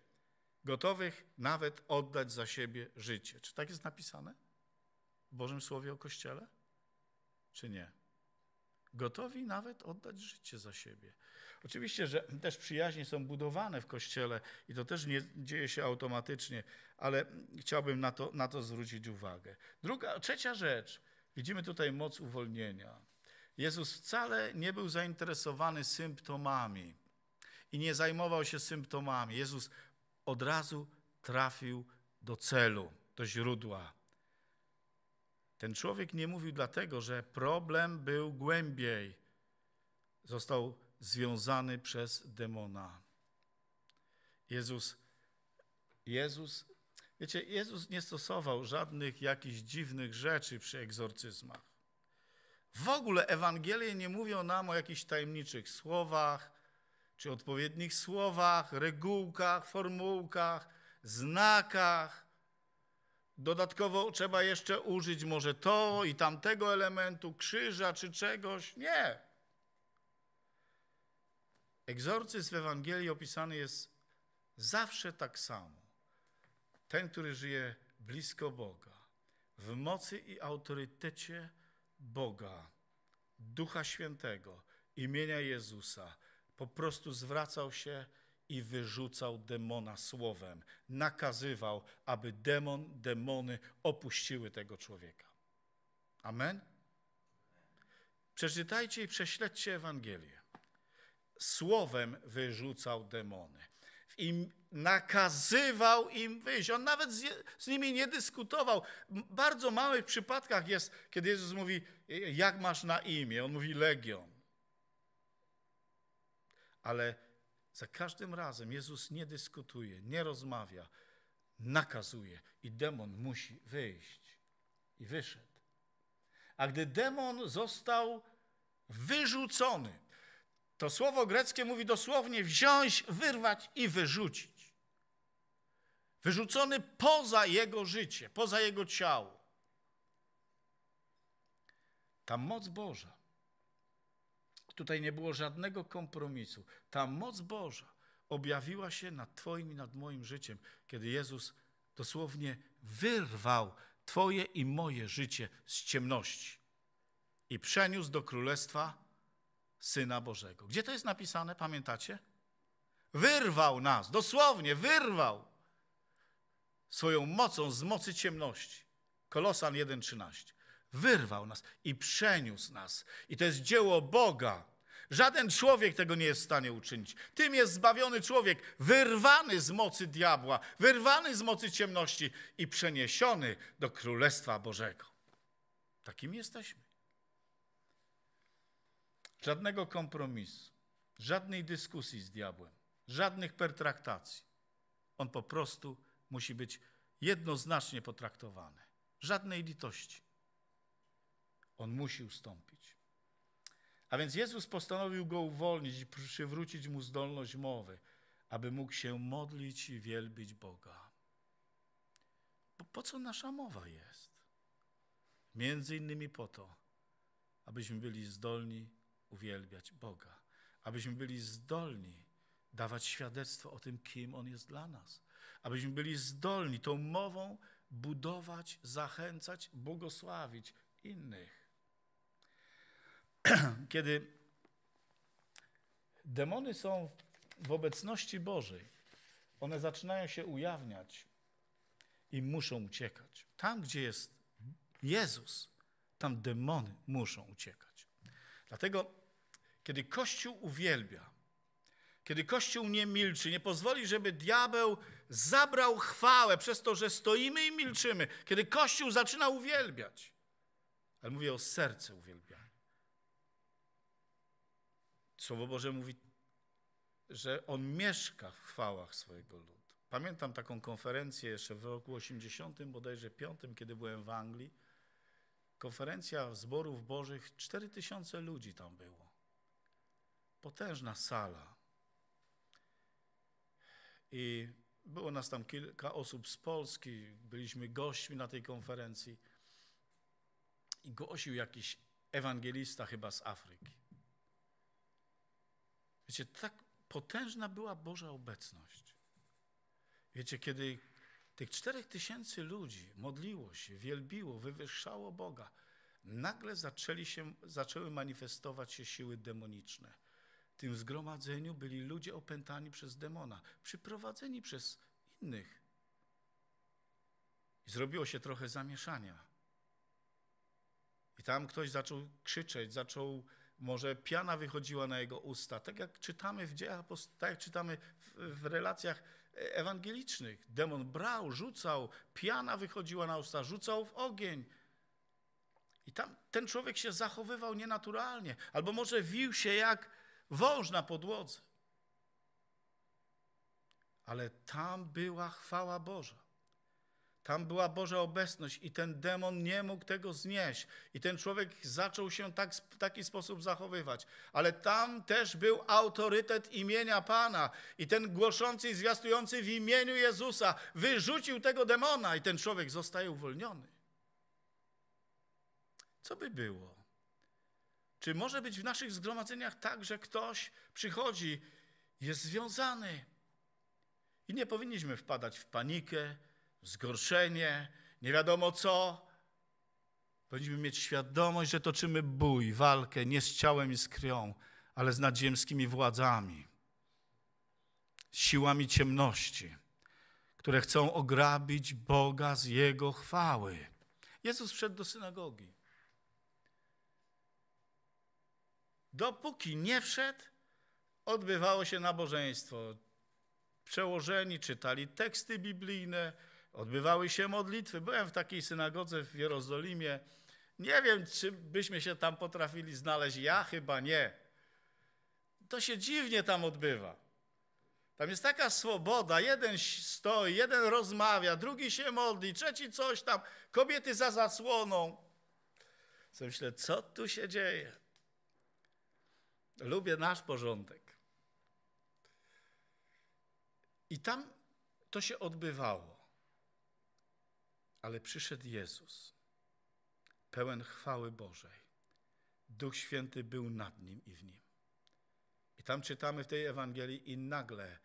A: gotowych nawet oddać za siebie życie. Czy tak jest napisane w Bożym Słowie o Kościele? Czy nie? Gotowi nawet oddać życie za siebie. Oczywiście, że też przyjaźnie są budowane w Kościele i to też nie dzieje się automatycznie, ale chciałbym na to, na to zwrócić uwagę. Druga, trzecia rzecz. Widzimy tutaj moc uwolnienia. Jezus wcale nie był zainteresowany symptomami i nie zajmował się symptomami. Jezus od razu trafił do celu, do źródła. Ten człowiek nie mówił dlatego, że problem był głębiej. Został związany przez demona. Jezus, Jezus, wiecie, Jezus nie stosował żadnych jakichś dziwnych rzeczy przy egzorcyzmach. W ogóle Ewangelie nie mówią nam o jakichś tajemniczych słowach, czy odpowiednich słowach, regułkach, formułkach, znakach. Dodatkowo trzeba jeszcze użyć może to i tamtego elementu, krzyża czy czegoś. Nie. Egzorcyzm w Ewangelii opisany jest zawsze tak samo. Ten, który żyje blisko Boga, w mocy i autorytecie Boga, Ducha Świętego, imienia Jezusa, po prostu zwracał się i wyrzucał demona słowem. Nakazywał, aby demon, demony opuściły tego człowieka. Amen? Przeczytajcie i prześledźcie Ewangelię. Słowem wyrzucał demony i nakazywał im wyjść. On nawet z, z, nimi nie dyskutował. W bardzo małych przypadkach jest, kiedy Jezus mówi, jak masz na imię? On mówi legion. Ale za każdym razem Jezus nie dyskutuje, nie rozmawia, nakazuje i demon musi wyjść. I wyszedł. A gdy demon został wyrzucony, to słowo greckie mówi dosłownie wziąć, wyrwać i wyrzucić. Wyrzucony poza jego życie, poza jego ciało. Ta moc Boża. Tutaj nie było żadnego kompromisu. Ta moc Boża objawiła się nad Twoim i nad moim życiem, kiedy Jezus dosłownie wyrwał Twoje i moje życie z ciemności i przeniósł do królestwa Syna Bożego. Gdzie to jest napisane, pamiętacie? Wyrwał nas, dosłownie wyrwał swoją mocą z mocy ciemności. Kolosan 1:13. Wyrwał nas i przeniósł nas. I to jest dzieło Boga. Żaden człowiek tego nie jest w stanie uczynić. Tym jest zbawiony człowiek, wyrwany z mocy diabła, wyrwany z mocy ciemności i przeniesiony do Królestwa Bożego. Takim jesteśmy żadnego kompromisu, żadnej dyskusji z diabłem, żadnych pertraktacji. On po prostu musi być jednoznacznie potraktowany. Żadnej litości. On musi ustąpić. A więc Jezus postanowił go uwolnić i przywrócić mu zdolność mowy, aby mógł się modlić i wielbić Boga. Po, po co nasza mowa jest? Między innymi po to, abyśmy byli zdolni uwielbiać Boga, abyśmy byli zdolni dawać świadectwo o tym, kim On jest dla nas, abyśmy byli zdolni tą mową budować, zachęcać, błogosławić innych. Kiedy demony są w obecności Bożej, one zaczynają się ujawniać i muszą uciekać. Tam, gdzie jest Jezus, tam demony muszą uciekać. Dlatego, kiedy Kościół uwielbia, kiedy Kościół nie milczy, nie pozwoli, żeby diabeł zabrał chwałę przez to, że stoimy i milczymy, kiedy Kościół zaczyna uwielbiać, ale mówię o serce uwielbiania. Słowo Boże mówi, że On mieszka w chwałach swojego ludu. Pamiętam taką konferencję jeszcze w roku 80, bodajże 5, kiedy byłem w Anglii konferencja zborów bożych, 4000 ludzi tam było. Potężna sala. I było nas tam kilka osób z Polski, byliśmy gośćmi na tej konferencji. I głosił jakiś ewangelista chyba z Afryki. Wiecie, tak potężna była Boża obecność. Wiecie, kiedy tych czterech tysięcy ludzi modliło się, wielbiło, wywyższało Boga. Nagle zaczęli się, zaczęły manifestować się siły demoniczne. W tym zgromadzeniu byli ludzie opętani przez demona, przyprowadzeni przez innych. I zrobiło się trochę zamieszania. I tam ktoś zaczął krzyczeć, zaczął, może piana wychodziła na jego usta. Tak jak czytamy w dziejach, tak jak czytamy w, w relacjach ewangelicznych. Demon brał, rzucał, piana wychodziła na usta, rzucał w ogień. I tam ten człowiek się zachowywał nienaturalnie, albo może wił się jak wąż na podłodze. Ale tam była chwała Boża. Tam była Boża obecność i ten demon nie mógł tego znieść. I ten człowiek zaczął się tak, w taki sposób zachowywać. Ale tam też był autorytet imienia Pana. I ten głoszący i zwiastujący w imieniu Jezusa wyrzucił tego demona i ten człowiek zostaje uwolniony. Co by było? Czy może być w naszych zgromadzeniach tak, że ktoś przychodzi, jest związany i nie powinniśmy wpadać w panikę, zgorszenie, nie wiadomo co. Powinniśmy mieć świadomość, że toczymy bój, walkę nie z ciałem i z krwią, ale z nadziemskimi władzami, siłami ciemności, które chcą ograbić Boga z Jego chwały. Jezus wszedł do synagogi. Dopóki nie wszedł, odbywało się nabożeństwo. Przełożeni czytali teksty biblijne, odbywały się modlitwy. Byłem w takiej synagodze w Jerozolimie. Nie wiem, czy byśmy się tam potrafili znaleźć. Ja chyba nie. To się dziwnie tam odbywa. Tam jest taka swoboda. Jeden stoi, jeden rozmawia, drugi się modli, trzeci coś tam. Kobiety za zasłoną. Co myślę, co tu się dzieje? Lubię nasz porządek. I tam to się odbywało. Ale przyszedł Jezus, pełen chwały Bożej. Duch Święty był nad nim i w nim. I tam czytamy w tej Ewangelii i nagle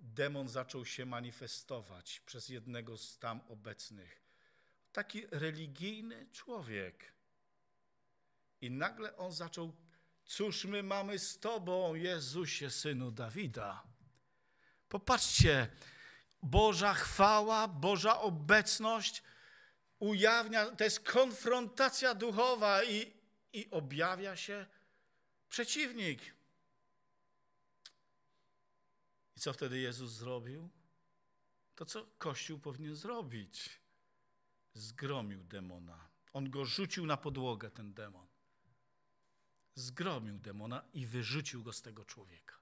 A: demon zaczął się manifestować przez jednego z tam obecnych. Taki religijny człowiek. I nagle on zaczął, cóż my mamy z Tobą, Jezusie, Synu Dawida. Popatrzcie, Boża chwała, Boża obecność ujawnia, to jest konfrontacja duchowa i, i objawia się przeciwnik. I co wtedy Jezus zrobił? To, co Kościół powinien zrobić. Zgromił demona. On go rzucił na podłogę, ten demon. Zgromił demona i wyrzucił go z tego człowieka.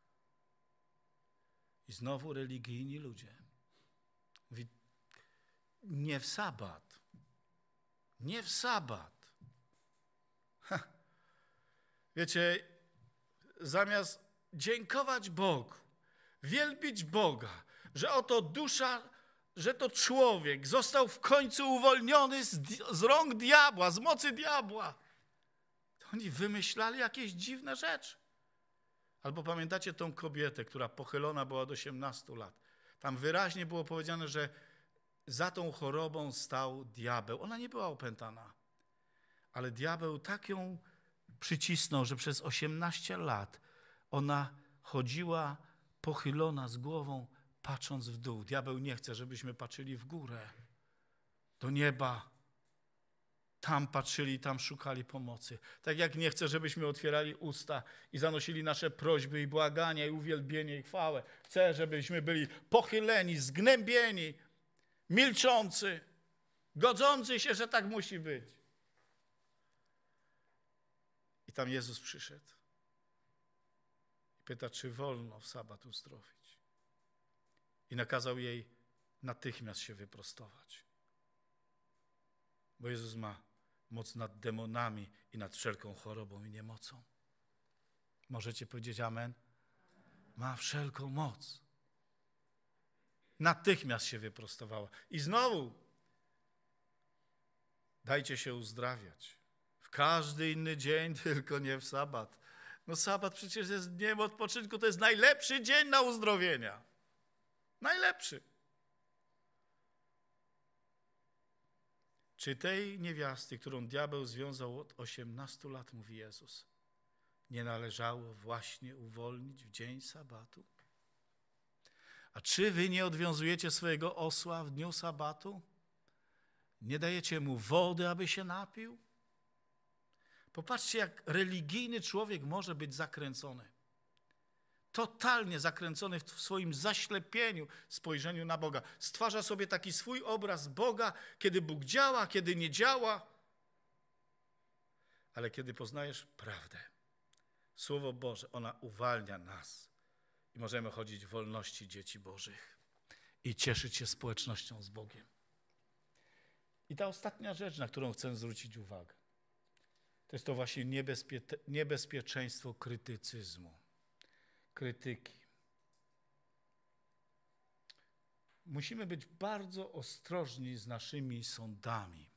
A: I znowu religijni ludzie Mówi, nie w sabat. Nie w sabat. Ha. Wiecie, zamiast dziękować Bogu, wielbić Boga, że oto dusza, że to człowiek został w końcu uwolniony z, z rąk diabła, z mocy diabła. To oni wymyślali jakieś dziwne rzeczy. Albo pamiętacie tą kobietę, która pochylona była od 18 lat. Tam wyraźnie było powiedziane, że za tą chorobą stał diabeł. Ona nie była opętana, ale diabeł tak ją przycisnął, że przez 18 lat ona chodziła pochylona z głową, patrząc w dół. Diabeł nie chce, żebyśmy patrzyli w górę, do nieba, tam patrzyli, tam szukali pomocy. Tak jak nie chcę, żebyśmy otwierali usta i zanosili nasze prośby i błagania i uwielbienie i chwałę. Chcę, żebyśmy byli pochyleni, zgnębieni, milczący, godzący się, że tak musi być. I tam Jezus przyszedł. I pyta, czy wolno w sabat uzdrowić. I nakazał jej natychmiast się wyprostować. Bo Jezus ma moc nad demonami i nad wszelką chorobą i niemocą. Możecie powiedzieć amen? Ma wszelką moc. Natychmiast się wyprostowała. I znowu, dajcie się uzdrawiać. W każdy inny dzień, tylko nie w sabat. No sabat przecież jest dniem odpoczynku, to jest najlepszy dzień na uzdrowienia. Najlepszy. Czy tej niewiasty, którą diabeł związał od 18 lat, mówi Jezus, nie należało właśnie uwolnić w dzień sabatu? A czy wy nie odwiązujecie swojego osła w dniu sabatu? Nie dajecie mu wody, aby się napił? Popatrzcie, jak religijny człowiek może być zakręcony totalnie zakręcony w swoim zaślepieniu, spojrzeniu na Boga. Stwarza sobie taki swój obraz Boga, kiedy Bóg działa, kiedy nie działa. Ale kiedy poznajesz prawdę, Słowo Boże, ona uwalnia nas i możemy chodzić w wolności dzieci Bożych i cieszyć się społecznością z Bogiem. I ta ostatnia rzecz, na którą chcę zwrócić uwagę, to jest to właśnie niebezpie niebezpieczeństwo krytycyzmu krytyki. Musimy być bardzo ostrożni z naszymi sądami.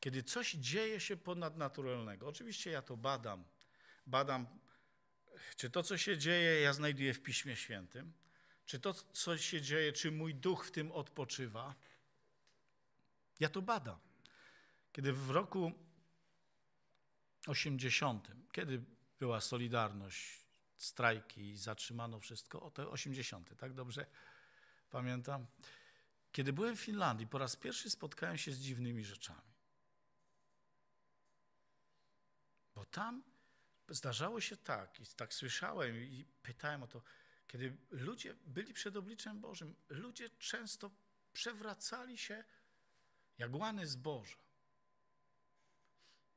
A: Kiedy coś dzieje się ponadnaturalnego, oczywiście ja to badam. Badam, czy to, co się dzieje, ja znajduję w Piśmie Świętym, czy to, co się dzieje, czy mój duch w tym odpoczywa. Ja to badam. Kiedy w roku 80, kiedy była Solidarność, strajki, zatrzymano wszystko, o to 80, tak dobrze pamiętam. Kiedy byłem w Finlandii, po raz pierwszy spotkałem się z dziwnymi rzeczami. Bo tam zdarzało się tak, i tak słyszałem i pytałem o to, kiedy ludzie byli przed obliczem Bożym, ludzie często przewracali się jak łany zboża.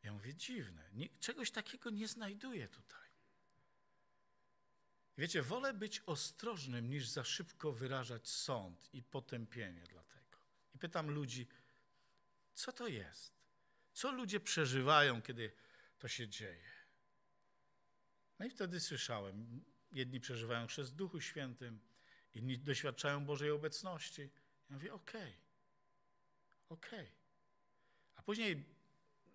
A: Ja mówię, dziwne, czegoś takiego nie znajduję tutaj. Wiecie, wolę być ostrożnym, niż za szybko wyrażać sąd i potępienie dla tego. I pytam ludzi, co to jest? Co ludzie przeżywają, kiedy to się dzieje? No i wtedy słyszałem, jedni przeżywają chrzest Duchu Świętym, inni doświadczają Bożej obecności. Ja mówię, okej, okay, okej. Okay. A później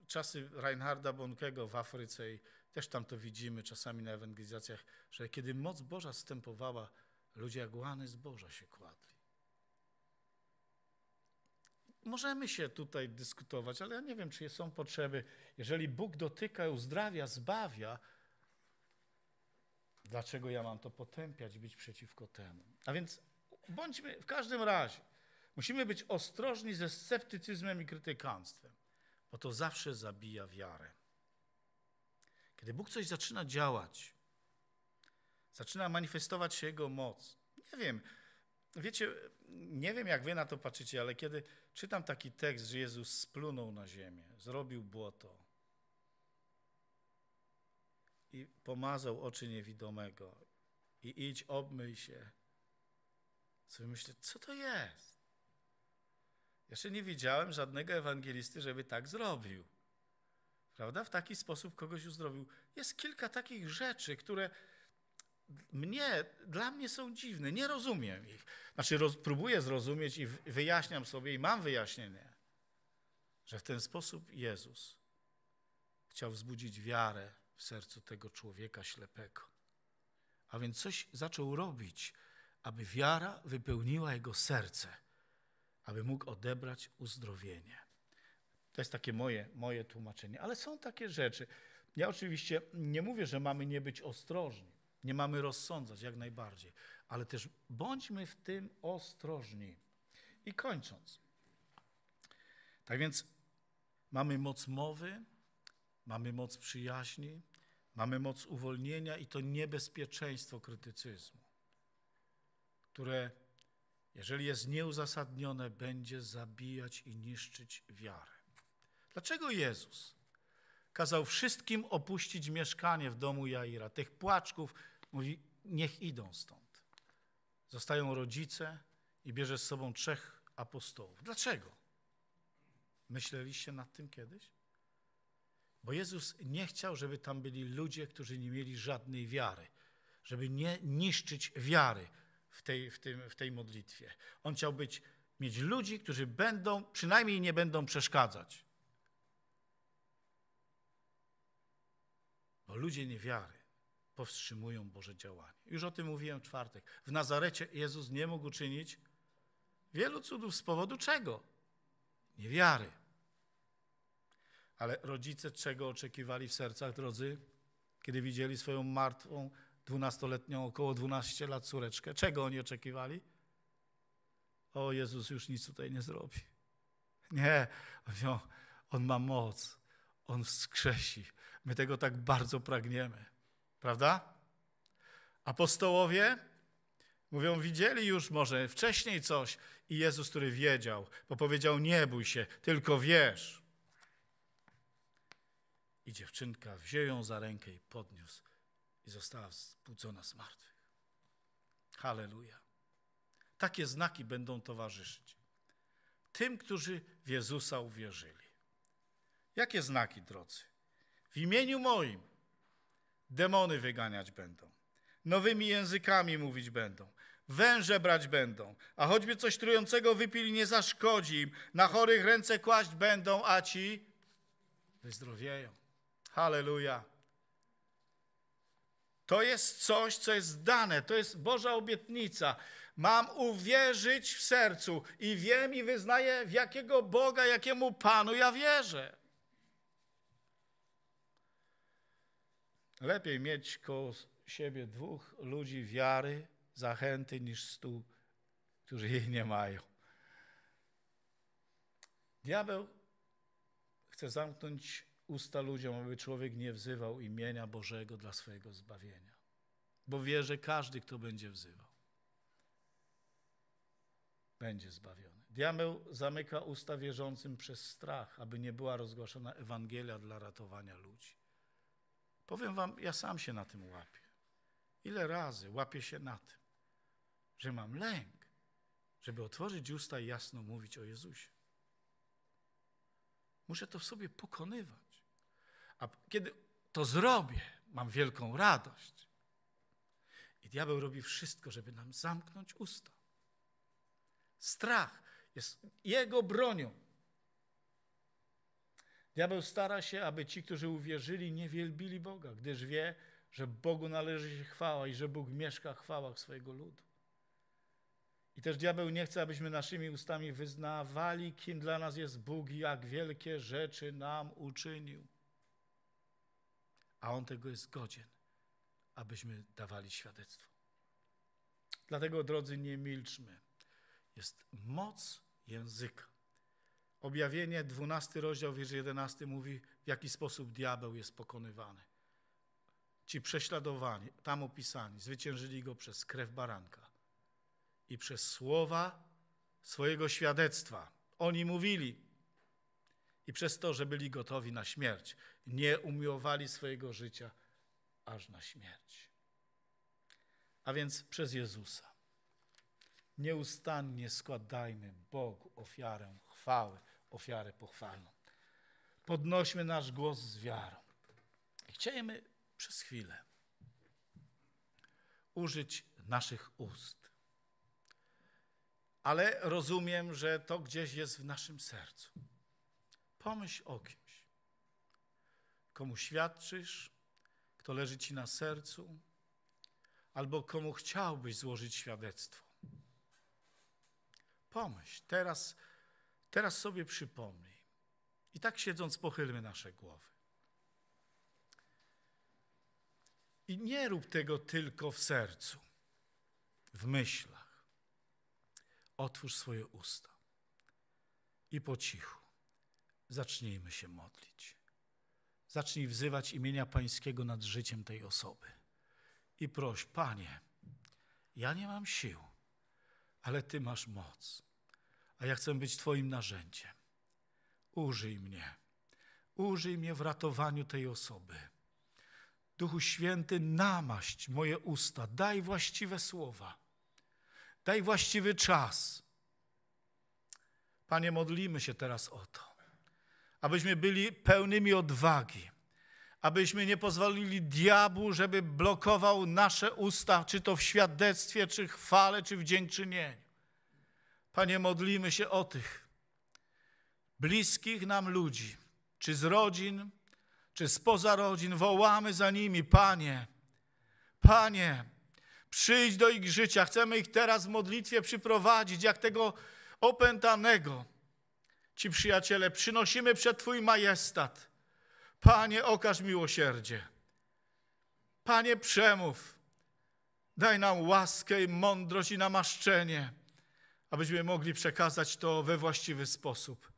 A: czasy Reinharda Bonkego w Afryce i też tam to widzimy czasami na ewangelizacjach, że kiedy moc Boża stępowała, ludzie jak łany zboża się kładli. Możemy się tutaj dyskutować, ale ja nie wiem, czy są potrzeby. Jeżeli Bóg dotyka, uzdrawia, zbawia, dlaczego ja mam to potępiać, być przeciwko temu? A więc bądźmy w każdym razie. Musimy być ostrożni ze sceptycyzmem i krytykanstwem, bo to zawsze zabija wiarę. Kiedy Bóg coś zaczyna działać, zaczyna manifestować się Jego moc. Nie wiem, wiecie, nie wiem jak wy na to patrzycie, ale kiedy czytam taki tekst, że Jezus splunął na ziemię, zrobił błoto i pomazał oczy niewidomego i idź, obmyj się, sobie myślę, co to jest? Jeszcze nie widziałem żadnego ewangelisty, żeby tak zrobił prawda? W taki sposób kogoś uzdrowił. Jest kilka takich rzeczy, które mnie, dla mnie są dziwne, nie rozumiem ich. Znaczy, roz, próbuję zrozumieć i wyjaśniam sobie, i mam wyjaśnienie, że w ten sposób Jezus chciał wzbudzić wiarę w sercu tego człowieka ślepego. A więc coś zaczął robić, aby wiara wypełniła jego serce, aby mógł odebrać uzdrowienie. To jest takie moje, moje tłumaczenie. Ale są takie rzeczy. Ja oczywiście nie mówię, że mamy nie być ostrożni, nie mamy rozsądzać jak najbardziej, ale też bądźmy w tym ostrożni. I kończąc. Tak więc mamy moc mowy, mamy moc przyjaźni, mamy moc uwolnienia i to niebezpieczeństwo krytycyzmu, które, jeżeli jest nieuzasadnione, będzie zabijać i niszczyć wiarę. Dlaczego Jezus kazał wszystkim opuścić mieszkanie w domu Jaira? Tych płaczków, mówi, niech idą stąd. Zostają rodzice i bierze z sobą trzech apostołów. Dlaczego? Myśleliście nad tym kiedyś? Bo Jezus nie chciał, żeby tam byli ludzie, którzy nie mieli żadnej wiary, żeby nie niszczyć wiary w tej, w tym, w tej modlitwie. On chciał być, mieć ludzi, którzy będą, przynajmniej nie będą przeszkadzać. bo ludzie niewiary powstrzymują Boże działanie. Już o tym mówiłem w czwartek. W Nazarecie Jezus nie mógł uczynić wielu cudów z powodu czego? Niewiary. Ale rodzice czego oczekiwali w sercach, drodzy, kiedy widzieli swoją martwą, dwunastoletnią, około 12 lat córeczkę? Czego oni oczekiwali? O, Jezus już nic tutaj nie zrobi. Nie, on ma moc, on wskrzesi, My tego tak bardzo pragniemy, prawda? Apostołowie mówią, widzieli już może wcześniej coś i Jezus, który wiedział, bo powiedział, nie bój się, tylko wierz. I dziewczynka wziął ją za rękę i podniósł i została wzbudzona z martwych. Halleluja. Takie znaki będą towarzyszyć tym, którzy w Jezusa uwierzyli. Jakie znaki, drodzy? W imieniu moim demony wyganiać będą, nowymi językami mówić będą, węże brać będą, a choćby coś trującego wypili, nie zaszkodzi im, na chorych ręce kłaść będą, a ci wyzdrowieją. Halleluja. To jest coś, co jest dane, to jest Boża obietnica. Mam uwierzyć w sercu i wiem i wyznaję, w jakiego Boga, jakiemu Panu ja wierzę. Lepiej mieć koło siebie dwóch ludzi wiary, zachęty, niż stu, którzy jej nie mają. Diabeł chce zamknąć usta ludziom, aby człowiek nie wzywał imienia Bożego dla swojego zbawienia. Bo wie, że każdy, kto będzie wzywał, będzie zbawiony. Diabeł zamyka usta wierzącym przez strach, aby nie była rozgłaszana Ewangelia dla ratowania ludzi. Powiem wam, ja sam się na tym łapię. Ile razy łapię się na tym, że mam lęk, żeby otworzyć usta i jasno mówić o Jezusie. Muszę to w sobie pokonywać. A kiedy to zrobię, mam wielką radość. I diabeł robi wszystko, żeby nam zamknąć usta. Strach jest jego bronią. Diabeł stara się, aby ci, którzy uwierzyli, nie wielbili Boga, gdyż wie, że Bogu należy się chwała i że Bóg mieszka w chwałach swojego ludu. I też diabeł nie chce, abyśmy naszymi ustami wyznawali, kim dla nas jest Bóg i jak wielkie rzeczy nam uczynił. A On tego jest godzien, abyśmy dawali świadectwo. Dlatego, drodzy, nie milczmy. Jest moc języka. Objawienie, 12 rozdział, wiersz 11 mówi, w jaki sposób diabeł jest pokonywany. Ci prześladowani, tam opisani, zwyciężyli go przez krew baranka i przez słowa swojego świadectwa. Oni mówili i przez to, że byli gotowi na śmierć, nie umiłowali swojego życia aż na śmierć. A więc przez Jezusa. Nieustannie składajmy Bogu ofiarę chwały ofiarę pochwalną. Podnośmy nasz głos z wiarą. I przez chwilę użyć naszych ust. Ale rozumiem, że to gdzieś jest w naszym sercu. Pomyśl o kimś, komu świadczysz, kto leży ci na sercu, albo komu chciałbyś złożyć świadectwo. Pomyśl, teraz Teraz sobie przypomnij. I tak siedząc, pochylmy nasze głowy. I nie rób tego tylko w sercu, w myślach. Otwórz swoje usta i po cichu zacznijmy się modlić. Zacznij wzywać imienia Pańskiego nad życiem tej osoby i proś, Panie, ja nie mam sił, ale Ty masz moc a ja chcę być Twoim narzędziem. Użyj mnie. Użyj mnie w ratowaniu tej osoby. Duchu Święty, namaść moje usta, daj właściwe słowa, daj właściwy czas. Panie, modlimy się teraz o to, abyśmy byli pełnymi odwagi, abyśmy nie pozwolili diabłu, żeby blokował nasze usta, czy to w świadectwie, czy chwale, czy w dziękczynieniu. Panie, modlimy się o tych bliskich nam ludzi, czy z rodzin, czy spoza rodzin. Wołamy za nimi, Panie, Panie, przyjdź do ich życia. Chcemy ich teraz w modlitwie przyprowadzić, jak tego opętanego. Ci przyjaciele, przynosimy przed Twój majestat. Panie, okaż miłosierdzie. Panie, przemów. Daj nam łaskę i mądrość i namaszczenie abyśmy mogli przekazać to we właściwy sposób.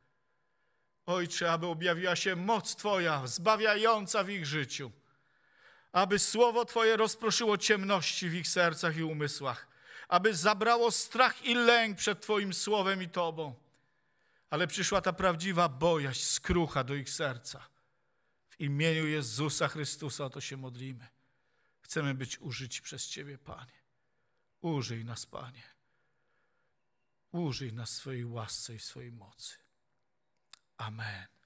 A: Ojcze, aby objawiła się moc Twoja, zbawiająca w ich życiu, aby słowo Twoje rozproszyło ciemności w ich sercach i umysłach, aby zabrało strach i lęk przed Twoim słowem i Tobą, ale przyszła ta prawdziwa bojaźń, skrucha do ich serca. W imieniu Jezusa Chrystusa o to się modlimy. Chcemy być użyci przez Ciebie, Panie. Użyj nas, Panie. Użyj nas swojej łasce i swojej mocy. Amen.